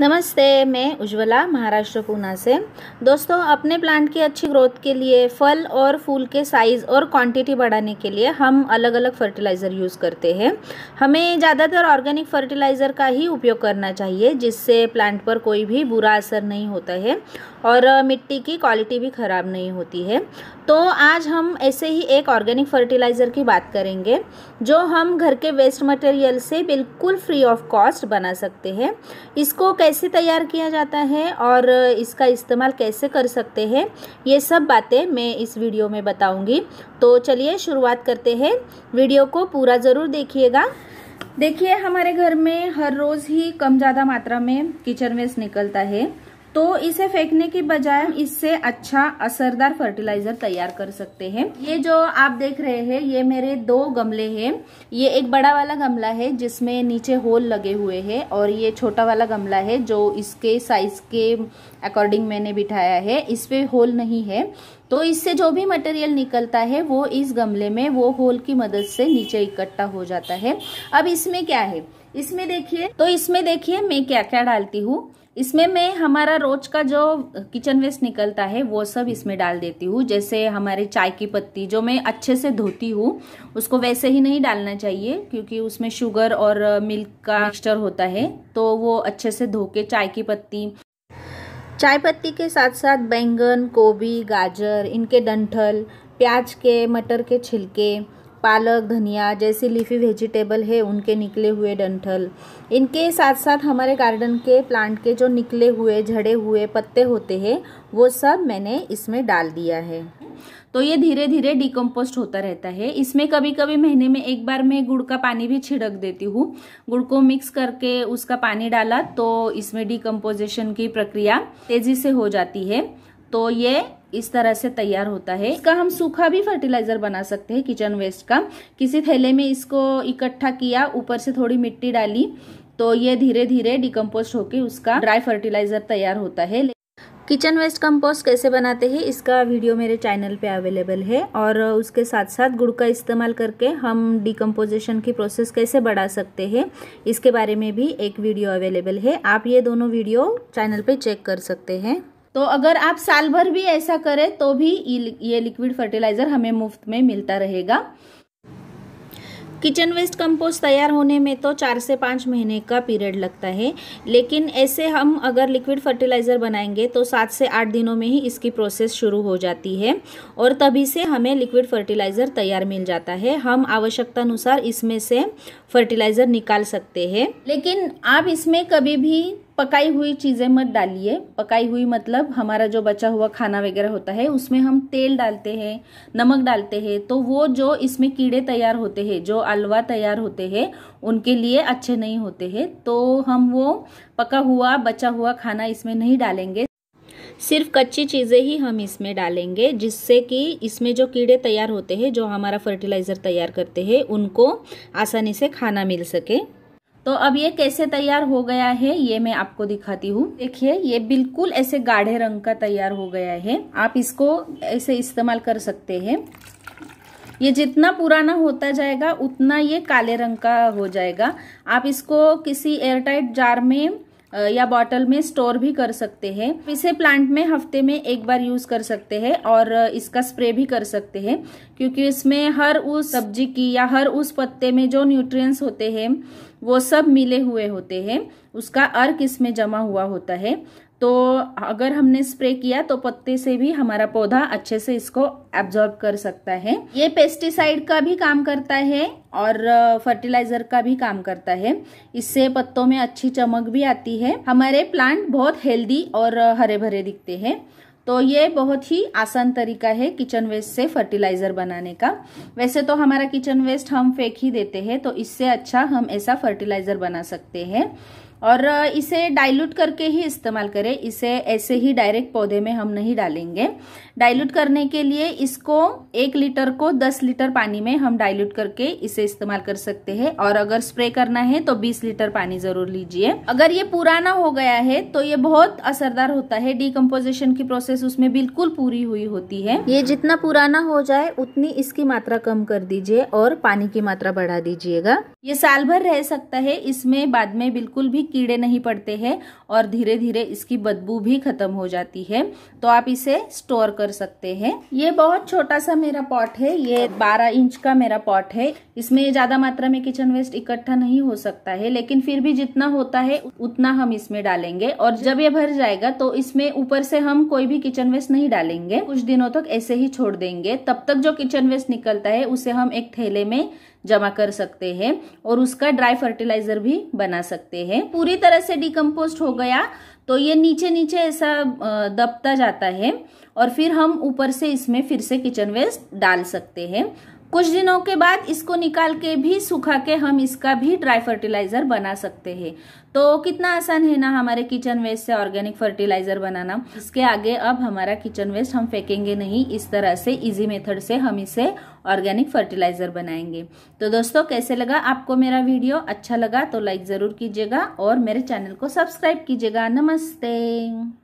नमस्ते मैं उज्ज्वला महाराष्ट्र पूना से दोस्तों अपने प्लांट की अच्छी ग्रोथ के लिए फल और फूल के साइज़ और क्वांटिटी बढ़ाने के लिए हम अलग अलग फर्टिलाइज़र यूज़ करते हैं हमें ज़्यादातर ऑर्गेनिक फर्टिलाइज़र का ही उपयोग करना चाहिए जिससे प्लांट पर कोई भी बुरा असर नहीं होता है और मिट्टी की क्वालिटी भी ख़राब नहीं होती है तो आज हम ऐसे ही एक ऑर्गेनिक फर्टिलाइज़र की बात करेंगे जो हम घर के वेस्ट मटेरियल से बिल्कुल फ्री ऑफ कॉस्ट बना सकते हैं इसको कैसे तैयार किया जाता है और इसका इस्तेमाल कैसे कर सकते हैं ये सब बातें मैं इस वीडियो में बताऊंगी तो चलिए शुरुआत करते हैं वीडियो को पूरा ज़रूर देखिएगा देखिए हमारे घर में हर रोज़ ही कम ज़्यादा मात्रा में किचन वेस्ट निकलता है तो इसे फेंकने की बजाय हम इससे अच्छा असरदार फर्टिलाइजर तैयार कर सकते हैं ये जो आप देख रहे हैं ये मेरे दो गमले हैं ये एक बड़ा वाला गमला है जिसमें नीचे होल लगे हुए हैं और ये छोटा वाला गमला है जो इसके साइज के अकॉर्डिंग मैंने बिठाया है इसपे होल नहीं है तो इससे जो भी मटेरियल निकलता है वो इस गमले में वो होल की मदद से नीचे इकट्ठा हो जाता है अब इसमें क्या है इसमें देखिए तो इसमें देखिए मैं क्या क्या डालती हूँ इसमें मैं हमारा रोज का जो किचन वेस्ट निकलता है वो सब इसमें डाल देती हूँ जैसे हमारे चाय की पत्ती जो मैं अच्छे से धोती हूँ उसको वैसे ही नहीं डालना चाहिए क्योंकि उसमें शुगर और मिल्क का मिक्सचर होता है तो वो अच्छे से धो के चाय की पत्ती चाय पत्ती के साथ साथ बैंगन गोभी गाजर इनके डंठल प्याज के मटर के छिलके पालक धनिया जैसे लीफी वेजिटेबल है उनके निकले हुए डंठल इनके साथ साथ हमारे गार्डन के प्लांट के जो निकले हुए झड़े हुए पत्ते होते हैं वो सब मैंने इसमें डाल दिया है तो ये धीरे धीरे डिकम्पोस्ट होता रहता है इसमें कभी कभी महीने में एक बार मैं गुड़ का पानी भी छिड़क देती हूँ गुड़ को मिक्स करके उसका पानी डाला तो इसमें डिकम्पोजिशन की प्रक्रिया तेजी से हो जाती है तो ये इस तरह से तैयार होता है इसका हम सूखा भी फर्टिलाइजर बना सकते हैं किचन वेस्ट का किसी थैले में इसको इकट्ठा किया ऊपर से थोड़ी मिट्टी डाली तो ये धीरे धीरे डिकम्पोस्ट होके उसका ड्राई फर्टिलाइजर तैयार होता है किचन वेस्ट कंपोस्ट कैसे बनाते हैं इसका वीडियो मेरे चैनल पे अवेलेबल है और उसके साथ साथ गुड़ का इस्तेमाल करके हम डिकम्पोजिशन की प्रोसेस कैसे बढ़ा सकते हैं इसके बारे में भी एक वीडियो अवेलेबल है आप ये दोनों वीडियो चैनल पे चेक कर सकते हैं तो अगर आप साल भर भी ऐसा करें तो भी ये लिक्विड फर्टिलाइजर हमें मुफ्त में मिलता रहेगा किचन वेस्ट कंपोस्ट तैयार होने में तो चार से पाँच महीने का पीरियड लगता है लेकिन ऐसे हम अगर लिक्विड फर्टिलाइज़र बनाएंगे तो सात से आठ दिनों में ही इसकी प्रोसेस शुरू हो जाती है और तभी से हमें लिक्विड फर्टिलाइज़र तैयार मिल जाता है हम आवश्यकता अनुसार इसमें से फर्टिलाइज़र निकाल सकते हैं लेकिन आप इसमें कभी भी पकाई हुई चीज़ें मत डालिए पकाई हुई मतलब हमारा जो बचा हुआ खाना वगैरह होता है उसमें हम तेल डालते हैं नमक डालते हैं तो वो जो इसमें कीड़े तैयार होते हैं जो अलवा तैयार होते हैं उनके लिए अच्छे नहीं होते हैं तो हम वो पका हुआ बचा हुआ खाना इसमें नहीं डालेंगे सिर्फ कच्ची चीज़ें ही हम इसमें डालेंगे जिससे कि इसमें जो कीड़े तैयार होते हैं जो हमारा फर्टिलाइज़र तैयार करते हैं उनको आसानी से खाना मिल सके तो अब ये कैसे तैयार हो गया है ये मैं आपको दिखाती हूँ देखिए ये बिल्कुल ऐसे गाढ़े रंग का तैयार हो गया है आप इसको ऐसे इस्तेमाल कर सकते हैं ये जितना पुराना होता जाएगा उतना ये काले रंग का हो जाएगा आप इसको किसी एयरटाइट जार में या बॉटल में स्टोर भी कर सकते हैं इसे प्लांट में हफ्ते में एक बार यूज़ कर सकते हैं और इसका स्प्रे भी कर सकते हैं क्योंकि इसमें हर उस सब्जी की या हर उस पत्ते में जो न्यूट्रिएंट्स होते हैं वो सब मिले हुए होते हैं उसका अर्क इसमें जमा हुआ होता है तो अगर हमने स्प्रे किया तो पत्ते से भी हमारा पौधा अच्छे से इसको एब्जॉर्ब कर सकता है ये पेस्टिसाइड का भी काम करता है और फर्टिलाइजर का भी काम करता है इससे पत्तों में अच्छी चमक भी आती है हमारे प्लांट बहुत हेल्दी और हरे भरे दिखते हैं तो ये बहुत ही आसान तरीका है किचन वेस्ट से फर्टिलाइजर बनाने का वैसे तो हमारा किचन वेस्ट हम फेंक ही देते हैं तो इससे अच्छा हम ऐसा फर्टिलाइजर बना सकते हैं और इसे डाइल्यूट करके ही इस्तेमाल करें इसे ऐसे ही डायरेक्ट पौधे में हम नहीं डालेंगे डाइल्यूट करने के लिए इसको एक लीटर को दस लीटर पानी में हम डाइल्यूट करके इसे इस्तेमाल कर सकते हैं और अगर स्प्रे करना है तो बीस लीटर पानी जरूर लीजिए अगर ये पुराना हो गया है तो ये बहुत असरदार होता है डीकम्पोजिशन की प्रोसेस उसमें बिल्कुल पूरी हुई होती है ये जितना पुराना हो जाए उतनी इसकी मात्रा कम कर दीजिए और पानी की मात्रा बढ़ा दीजिएगा ये साल भर रह सकता है इसमें बाद में बिल्कुल भी कीड़े नहीं पड़ते हैं और धीरे धीरे इसकी बदबू भी खत्म हो जाती है तो आप इसे स्टोर कर सकते हैं ये बहुत छोटा सा मेरा पॉट है ये 12 इंच का मेरा पॉट है इसमें ज्यादा मात्रा में किचन वेस्ट इकट्ठा नहीं हो सकता है लेकिन फिर भी जितना होता है उतना हम इसमें डालेंगे और जब ये भर जाएगा तो इसमें ऊपर से हम कोई भी किचन वेस्ट नहीं डालेंगे कुछ दिनों तक ऐसे ही छोड़ देंगे तब तक जो किचन वेस्ट निकलता है उसे हम एक थैले में जमा कर सकते हैं और उसका ड्राई फर्टिलाइजर भी बना सकते हैं पूरी तरह से डिकम्पोस्ट हो गया तो ये नीचे नीचे ऐसा दबता जाता है और फिर हम ऊपर से इसमें फिर से किचन वेस्ट डाल सकते हैं कुछ दिनों के बाद इसको निकाल के भी सुखा के हम इसका भी ड्राई फर्टिलाइजर बना सकते हैं तो कितना आसान है ना हमारे किचन वेस्ट से ऑर्गेनिक फर्टिलाइजर बनाना इसके आगे अब हमारा किचन वेस्ट हम फेंकेंगे नहीं इस तरह से इजी मेथड से हम इसे ऑर्गेनिक फर्टिलाइजर बनाएंगे तो दोस्तों कैसे लगा आपको मेरा वीडियो अच्छा लगा तो लाइक ज़रूर कीजिएगा और मेरे चैनल को सब्सक्राइब कीजिएगा नमस्ते